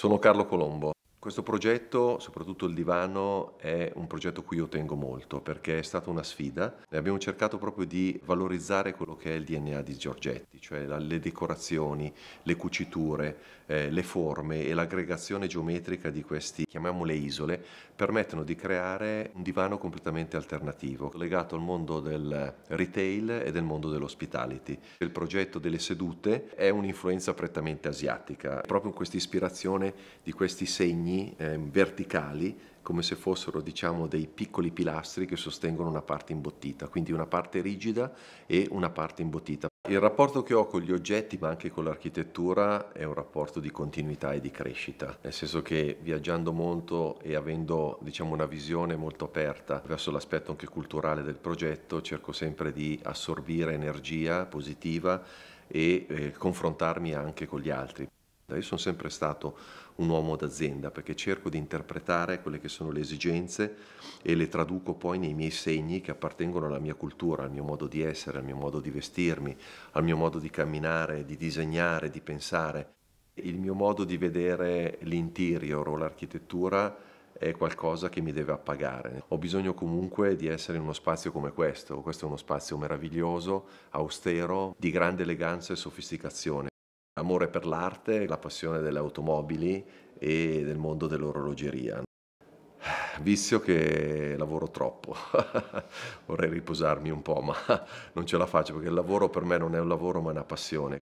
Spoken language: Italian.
Sono Carlo Colombo. Questo progetto, soprattutto il divano, è un progetto cui io tengo molto perché è stata una sfida e abbiamo cercato proprio di valorizzare quello che è il DNA di Giorgetti, cioè la, le decorazioni, le cuciture, eh, le forme e l'aggregazione geometrica di queste, chiamiamole isole, permettono di creare un divano completamente alternativo, legato al mondo del retail e del mondo dell'hospitality. Il progetto delle sedute è un'influenza prettamente asiatica, proprio questa ispirazione di questi segni legni eh, verticali come se fossero diciamo, dei piccoli pilastri che sostengono una parte imbottita, quindi una parte rigida e una parte imbottita. Il rapporto che ho con gli oggetti ma anche con l'architettura è un rapporto di continuità e di crescita, nel senso che viaggiando molto e avendo diciamo, una visione molto aperta verso l'aspetto anche culturale del progetto cerco sempre di assorbire energia positiva e eh, confrontarmi anche con gli altri. Io sono sempre stato un uomo d'azienda perché cerco di interpretare quelle che sono le esigenze e le traduco poi nei miei segni che appartengono alla mia cultura, al mio modo di essere, al mio modo di vestirmi, al mio modo di camminare, di disegnare, di pensare. Il mio modo di vedere l'interior o l'architettura è qualcosa che mi deve appagare. Ho bisogno comunque di essere in uno spazio come questo. Questo è uno spazio meraviglioso, austero, di grande eleganza e sofisticazione amore per l'arte, la passione delle automobili e del mondo dell'orologeria. Vizio che lavoro troppo, vorrei riposarmi un po', ma non ce la faccio perché il lavoro per me non è un lavoro ma è una passione.